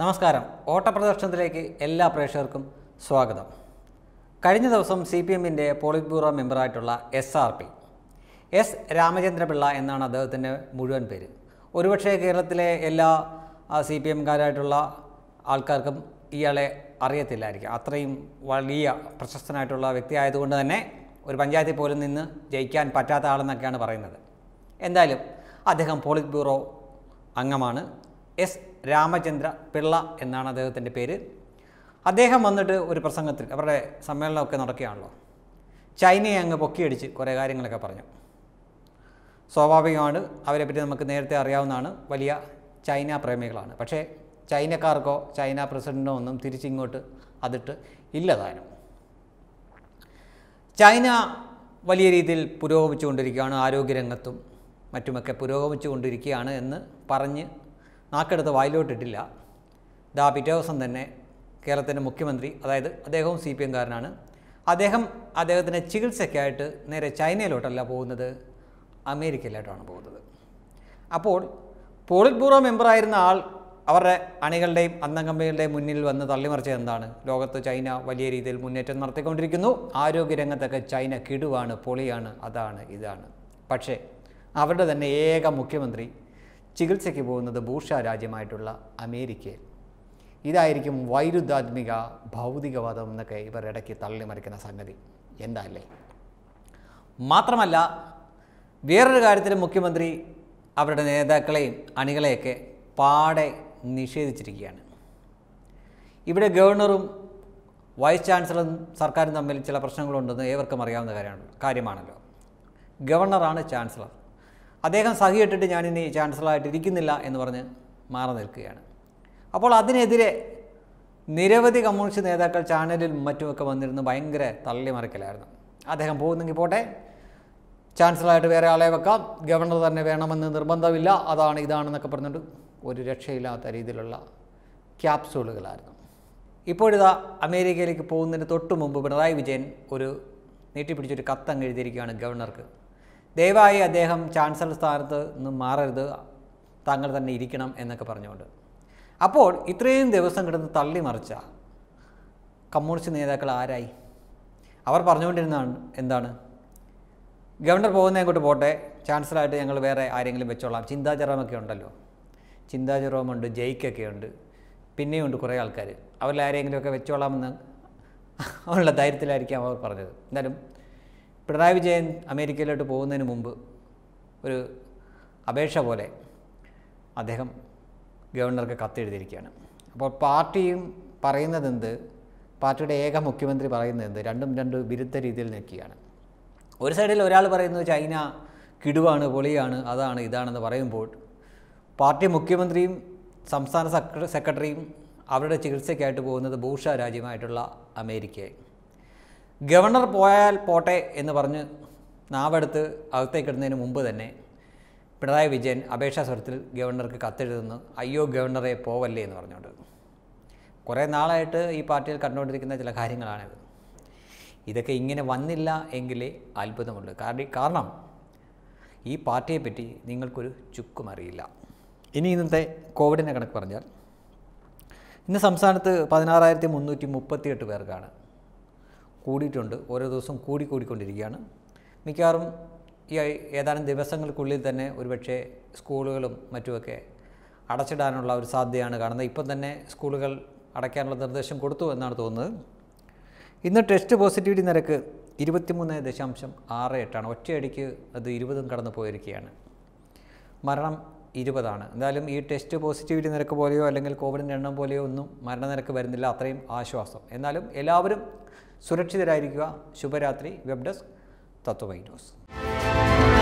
നമസ്കാരം ഓട്ടപ്രദർശനത്തിലേക്ക് എല്ലാ പ്രേക്ഷകർക്കും സ്വാഗതം കഴിഞ്ഞ ദിവസം സി പി എമ്മിൻ്റെ polit bureau മെമ്പറായിട്ടുള്ള S R P S Ramachandra Pillai എന്നാണ് അദ്ദേഹത്തിൻ്റെ മുഴുവൻ പേര് ഒരുപക്ഷേ കേരളത്തിലെ എല്ലാ സി പി എംകാരായിട്ടുള്ള ആൾക്കാർക്കും ഇയാളെ അറിയത്തില്ലായിരിക്കും അത്രയും വലിയ പ്രശസ്തനായിട്ടുള്ള വ്യക്തി ആയതുകൊണ്ട് തന്നെ ഒരു പഞ്ചായത്തിൽ പോലും നിന്ന് ജയിക്കാൻ പറ്റാത്ത ആളെന്നൊക്കെയാണ് പറയുന്നത് എന്തായാലും അദ്ദേഹം പോളിറ്റ് ബ്യൂറോ അംഗമാണ് എസ് രാമചന്ദ്ര പിള്ള എന്നാണ് അദ്ദേഹത്തിൻ്റെ പേര് അദ്ദേഹം വന്നിട്ട് ഒരു പ്രസംഗത്തിൽ അവരുടെ സമ്മേളനമൊക്കെ നടക്കുകയാണല്ലോ ചൈനയെ അങ്ങ് പൊക്കിയടിച്ച് കുറേ കാര്യങ്ങളൊക്കെ പറഞ്ഞു സ്വാഭാവികമാണ് പറ്റി നമുക്ക് നേരത്തെ അറിയാവുന്നതാണ് വലിയ ചൈന പ്രേമികളാണ് പക്ഷേ ചൈനക്കാർക്കോ ചൈന പ്രസിഡൻറ്റിനോ ഒന്നും തിരിച്ചിങ്ങോട്ട് അതിട്ട് ഇല്ലതാനും ചൈന വലിയ രീതിയിൽ പുരോഗമിച്ചുകൊണ്ടിരിക്കുകയാണ് ആരോഗ്യരംഗത്തും മറ്റുമൊക്കെ പുരോഗമിച്ചുകൊണ്ടിരിക്കുകയാണ് എന്ന് പറഞ്ഞ് നാക്കെടുത്ത് വായിലോട്ടിട്ടില്ല ഇതാ പിറ്റേ ദിവസം തന്നെ കേരളത്തിൻ്റെ മുഖ്യമന്ത്രി അതായത് അദ്ദേഹവും സി പി എംകാരനാണ് അദ്ദേഹം അദ്ദേഹത്തിൻ്റെ ചികിത്സയ്ക്കായിട്ട് നേരെ ചൈനയിലോട്ടല്ല പോകുന്നത് അമേരിക്കയിലോട്ടാണ് പോകുന്നത് അപ്പോൾ പോളിറ്റ് ബ്യൂറോ മെമ്പറായിരുന്ന ആൾ അവരുടെ അണികളുടെയും അന്തംകമ്പികളുടെയും മുന്നിൽ വന്ന് തള്ളിമറിച്ചത് എന്താണ് ലോകത്ത് ചൈന വലിയ രീതിയിൽ മുന്നേറ്റം നടത്തിക്കൊണ്ടിരിക്കുന്നു ആരോഗ്യരംഗത്തൊക്കെ ചൈന കിടുവാണ് പൊളിയാണ് അതാണ് ഇതാണ് പക്ഷേ അവരുടെ തന്നെ ഏക മുഖ്യമന്ത്രി ചികിത്സയ്ക്ക് പോകുന്നത് ഭൂഷ രാജ്യമായിട്ടുള്ള അമേരിക്കയിൽ ഇതായിരിക്കും വൈരുദ്ധാത്മിക ഭൗതികവാദം എന്നൊക്കെ ഇവർ ഇടയ്ക്ക് തള്ളിമറിക്കുന്ന സംഗതി എന്താ അല്ലേ മാത്രമല്ല വേറൊരു കാര്യത്തിൽ മുഖ്യമന്ത്രി അവരുടെ നേതാക്കളെയും അണികളെയൊക്കെ പാടെ നിഷേധിച്ചിരിക്കുകയാണ് ഇവിടെ ഗവർണറും വൈസ് ചാൻസലറും സർക്കാരും തമ്മിൽ ചില പ്രശ്നങ്ങളുണ്ടെന്ന് ഏവർക്കും അറിയാവുന്ന കാര്യമാണ് കാര്യമാണല്ലോ ഗവർണറാണ് ചാൻസലർ അദ്ദേഹം സഹിയിട്ടിട്ട് ഞാനിനി ചാൻസലറായിട്ട് ഇരിക്കുന്നില്ല എന്ന് പറഞ്ഞ് മാറി നിൽക്കുകയാണ് അപ്പോൾ അതിനെതിരെ നിരവധി കമ്മ്യൂണിസ്റ്റ് നേതാക്കൾ ചാനലിൽ മറ്റുമൊക്കെ വന്നിരുന്ന് ഭയങ്കര തള്ളിമറിക്കലായിരുന്നു അദ്ദേഹം പോകുന്നെങ്കിൽ പോട്ടെ ചാൻസലറായിട്ട് വേറെ ആളെ വെക്കാം ഗവർണർ തന്നെ വേണമെന്ന് നിർബന്ധമില്ല അതാണ് ഇതാണെന്നൊക്കെ പറഞ്ഞുകൊണ്ട് ഒരു രക്ഷയില്ലാത്ത രീതിയിലുള്ള ക്യാപ്സൂളുകളായിരുന്നു ഇപ്പോഴിതാ അമേരിക്കയിലേക്ക് പോകുന്നതിന് തൊട്ട് മുമ്പ് പിണറായി വിജയൻ ഒരു നീട്ടിപ്പിടിച്ചൊരു കത്തങ്ങ് എഴുതിയിരിക്കുകയാണ് ഗവർണർക്ക് ദയവായി അദ്ദേഹം ചാൻസലർ സ്ഥാനത്ത് നിന്ന് മാറരുത് താങ്കൾ തന്നെ ഇരിക്കണം എന്നൊക്കെ പറഞ്ഞുകൊണ്ട് അപ്പോൾ ഇത്രയും ദിവസം കിടന്ന് മറിച്ച കമ്മ്യൂണിസ്റ്റ് നേതാക്കൾ ആരായി അവർ പറഞ്ഞുകൊണ്ടിരുന്നതാണ് എന്താണ് ഗവർണർ പോകുന്ന അങ്ങോട്ട് പോട്ടെ ചാൻസലറായിട്ട് ഞങ്ങൾ വേറെ ആരെങ്കിലും വെച്ചോളാം ചിന്താചരമൊക്കെ ഉണ്ടല്ലോ ചിന്താ ജയിക്കൊക്കെ ഉണ്ട് പിന്നെയും ഉണ്ട് കുറേ ആൾക്കാർ അവരിൽ ആരെങ്കിലുമൊക്കെ വെച്ചോളാമെന്ന് ഉള്ള ധൈര്യത്തിലായിരിക്കാം അവർ പറഞ്ഞത് എന്തായാലും പിണറായി വിജയൻ അമേരിക്കയിലോട്ട് പോകുന്നതിന് മുമ്പ് ഒരു അപേക്ഷ പോലെ അദ്ദേഹം ഗവർണർക്ക് കത്തെഴുതിയിരിക്കുകയാണ് അപ്പോൾ പാർട്ടിയും പറയുന്നതെന്ത് പാർട്ടിയുടെ ഏക മുഖ്യമന്ത്രി പറയുന്നതെന്ത് രണ്ടും രണ്ട് വിരുദ്ധ രീതിയിൽ നിൽക്കുകയാണ് ഒരു സൈഡിൽ ഒരാൾ പറയുന്നത് ചൈന കിടുവാണ് പൊളിയാണ് അതാണ് ഇതാണെന്ന് പറയുമ്പോൾ പാർട്ടി മുഖ്യമന്ത്രിയും സംസ്ഥാന സെക്രട്ടറിയും അവരുടെ ചികിത്സയ്ക്കായിട്ട് പോകുന്നത് ഭൂഷ രാജ്യമായിട്ടുള്ള അമേരിക്കയായി ഗവർണർ പോയാൽ പോട്ടെ എന്ന് പറഞ്ഞ് നാവെടുത്ത് അകത്തേക്കിടുന്നതിന് മുമ്പ് തന്നെ പിണറായി വിജയൻ അപേക്ഷാ സ്വരത്തിൽ ഗവർണർക്ക് കത്തെഴുതുന്നു അയ്യോ ഗവർണറെ പോവല്ലേ എന്ന് പറഞ്ഞുകൊണ്ട് കുറേ നാളായിട്ട് ഈ പാർട്ടിയിൽ കണ്ടുകൊണ്ടിരിക്കുന്ന ചില കാര്യങ്ങളാണിത് ഇതൊക്കെ ഇങ്ങനെ വന്നില്ല എങ്കിലേ അത്ഭുതമുണ്ട് കാരണം കാരണം ഈ പാർട്ടിയെപ്പറ്റി നിങ്ങൾക്കൊരു ചുക്കും അറിയില്ല ഇനി ഇന്നത്തെ കോവിഡിനെ കണക്ക് പറഞ്ഞാൽ ഇന്ന് സംസ്ഥാനത്ത് പതിനാറായിരത്തി മുന്നൂറ്റി മുപ്പത്തിയെട്ട് പേർക്കാണ് കൂടിയിട്ടുണ്ട് ഓരോ ദിവസവും കൂടി മിക്കവാറും ഈ ഏതാനും ദിവസങ്ങൾക്കുള്ളിൽ തന്നെ ഒരുപക്ഷെ സ്കൂളുകളും മറ്റുമൊക്കെ അടച്ചിടാനുള്ള ഒരു സാധ്യതയാണ് കാണുന്നത് ഇപ്പം തന്നെ സ്കൂളുകൾ അടയ്ക്കാനുള്ള നിർദ്ദേശം കൊടുത്തു എന്നാണ് തോന്നുന്നത് ഇന്ന് ടെസ്റ്റ് പോസിറ്റിവിറ്റി നിരക്ക് ഇരുപത്തിമൂന്ന് ദശാംശം ആറ് എട്ടാണ് ഒറ്റയടിക്ക് അത് ഇരുപതും കടന്നു പോയിരിക്കുകയാണ് മരണം ഇരുപതാണ് എന്തായാലും ഈ ടെസ്റ്റ് പോസിറ്റിവിറ്റി നിരക്ക് പോലെയോ അല്ലെങ്കിൽ കോവിഡിൻ്റെ എണ്ണം പോലെയോ ഒന്നും മരണനിരക്ക് വരുന്നില്ല അത്രയും ആശ്വാസം എന്നാലും എല്ലാവരും സുരക്ഷിതരായിരിക്കുക ശുഭരാത്രി വെബ് ഡെസ്ക് തത്വമൈ ന്യൂസ്